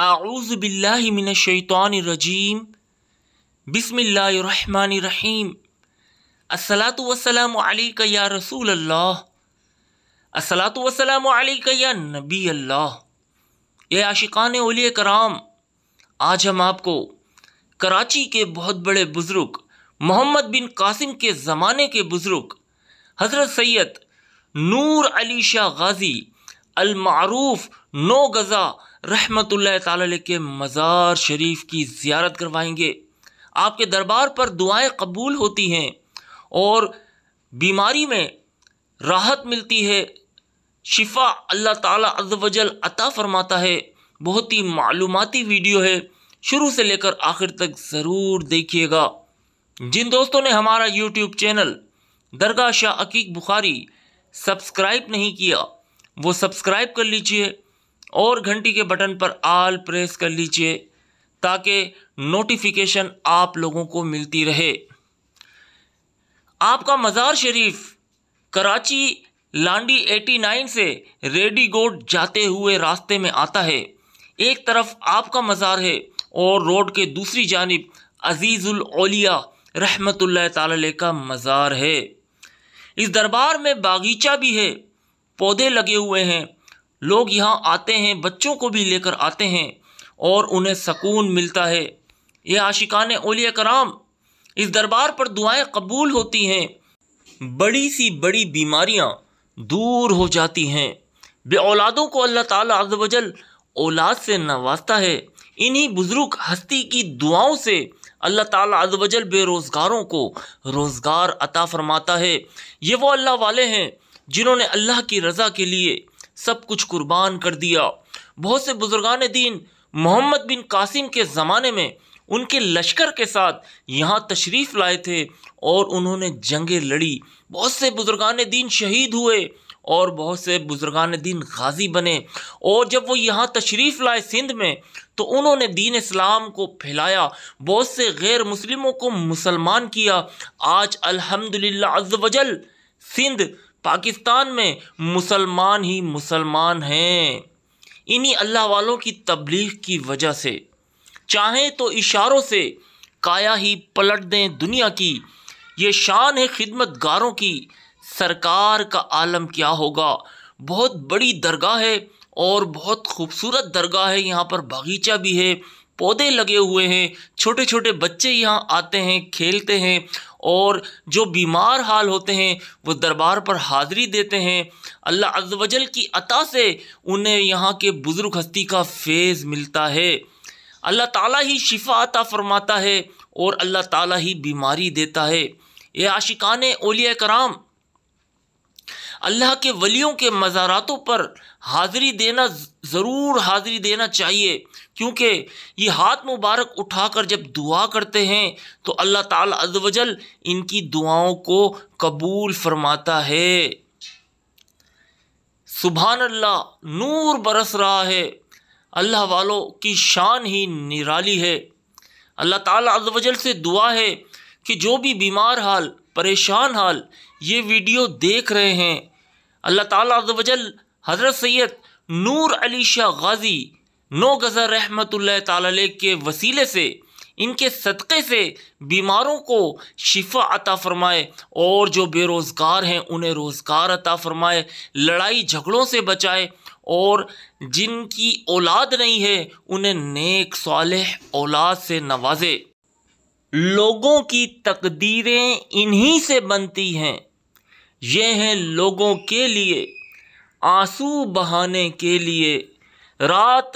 आऊज़बिल्लिमिनशैतरजीम बसमीम असलातम या रसूल अल्लाह असलातम या नबी अल्लाह ये आशिकान ओलिय कराम आज हम आपको कराची के बहुत बड़े बुज़ुर्ग मोहम्मद बिन कासिम के ज़माने के बुज़ुर्ग हज़रत सैयद नूर अली शाह गाज़ी अलमारूफ़ नो गज़ा रहमत ताल के मज़ार शरीफ की ज़्यारत करवाएंगे आपके दरबार पर दुआएं कबूल होती हैं और बीमारी में राहत मिलती है शिफा अल्लाह ताला अज्जवजल अता फरमाता है बहुत ही मालूमती वीडियो है शुरू से लेकर आखिर तक ज़रूर देखिएगा जिन दोस्तों ने हमारा YouTube channel Dargah Shah Akeek Bukhari subscribe नहीं किया वो सब्सक्राइब कर लीजिए और घंटी के बटन पर आल प्रेस कर लीजिए ताकि नोटिफिकेशन आप लोगों को मिलती रहे आपका मज़ार शरीफ कराची लांडी 89 से रेडी गोड जाते हुए रास्ते में आता है एक तरफ आपका मज़ार है और रोड के दूसरी जानब अजीज़ुलौलिया रहमत ताल का मज़ार है इस दरबार में बागीचा भी है पौधे लगे हुए हैं लोग यहाँ आते हैं बच्चों को भी लेकर आते हैं और उन्हें सकून मिलता है ये आशिकान ओलिया कराम इस दरबार पर दुआएं कबूल होती हैं बड़ी सी बड़ी बीमारियाँ दूर हो जाती हैं बे औलादों को अल्लाह ताला वजल औलाद से नवाजता है इन्हीं बुज़ुर्ग हस्ती की दुआओं से अल्लाह ताला वजल बेरोज़गारों को रोज़गार अता फरमाता है ये वो अल्लाह वाले हैं जिन्होंने अल्लाह की रज़ा के लिए सब कुछ कुर्बान कर दिया बहुत से बुजुर्गान दीन मोहम्मद बिन कासिम के ज़माने में उनके लश्कर के साथ यहाँ तशरीफ़ लाए थे और उन्होंने जंगें लड़ी बहुत से बुजुर्गान दीन शहीद हुए और बहुत से बुजुर्गान दीन गाजी बने और जब वो यहाँ तशरीफ़ लाए सिंध में तो उन्होंने दीन इस्लाम को फैलाया बहुत से गैर मुस्लिमों को मुसलमान किया आज अल्हम्दुलिल्लाह अज़्ज़वजल सिंध पाकिस्तान में मुसलमान ही मुसलमान हैं इन्हीं अल्लाह वालों की तबलीग की वजह से चाहें तो इशारों से काया ही पलट दें दुनिया की ये शान है गारों की सरकार का आलम क्या होगा बहुत बड़ी दरगाह है और बहुत खूबसूरत दरगाह है यहाँ पर बागीचा भी है पौधे लगे हुए हैं छोटे छोटे बच्चे यहाँ आते हैं खेलते हैं और जो बीमार हाल होते हैं वो दरबार पर हाज़री देते हैं अल्लाह अजवजल की अता से उन्हें यहाँ के बुज़ुर्ग हस्ती का फेज़ मिलता है अल्लाह ताला ही शिफा अता फरमाता है और अल्लाह ताला ही बीमारी देता है ये आशिकान ओलिया कराम अल्लाह के वलियों के मज़ारातों पर हाज़िरी देना ज़रूर हाज़िरी देना चाहिए क्योंकि ये हाथ मुबारक उठाकर जब दुआ करते हैं तो अल्लाह ताला अजवजल इनकी दुआओं को कबूल फरमाता है सुबहान अल्लाह नूर बरस रहा है अल्लाह वालों की शान ही निराली है अल्लाह ताला अजवजल से दुआ है कि जो भी बीमार हाल परेशान हाल ये वीडियो देख रहे हैं अल्लाह तजल हज़रत सैद नूर अली शाह गाज़ी नो गज़र रहमत ताल के वसीले से इनके सदक़े से बीमारों को शिफा अता फ़रमाए और जो बेरोज़गार हैं उन्हें रोज़गार अता फ़रमाए लड़ाई झगड़ों से बचाए और जिनकी औलाद नहीं है उन्हें नेक साल औलाद से नवाजे लोगों की तकदीरें इन्हीं से बनती हैं ये हैं लोगों के लिए आंसू बहाने के लिए रात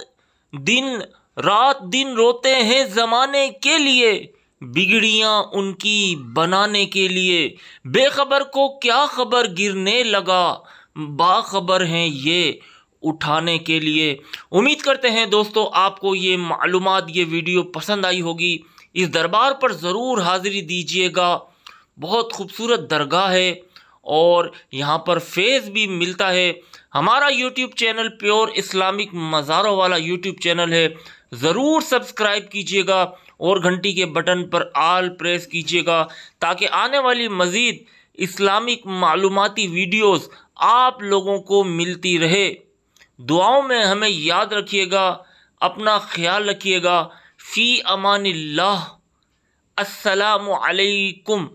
दिन रात दिन रोते हैं ज़माने के लिए बिगड़ियाँ उनकी बनाने के लिए बेखबर को क्या खबर गिरने लगा बाखबर हैं ये उठाने के लिए उम्मीद करते हैं दोस्तों आपको ये मालूम ये वीडियो पसंद आई होगी इस दरबार पर ज़रूर हाज़िरी दीजिएगा बहुत खूबसूरत दरगाह है और यहाँ पर फेज़ भी मिलता है हमारा यूट्यूब चैनल प्योर इस्लामिक मज़ारों वाला यूट्यूब चैनल है ज़रूर सब्सक्राइब कीजिएगा और घंटी के बटन पर आल प्रेस कीजिएगा ताकि आने वाली मज़ीद इस्लामिक मालूमती वीडियोस आप लोगों को मिलती रहे दुआओं में हमें याद रखिएगा अपना ख्याल रखिएगा फ़ी अमान अस्सलाम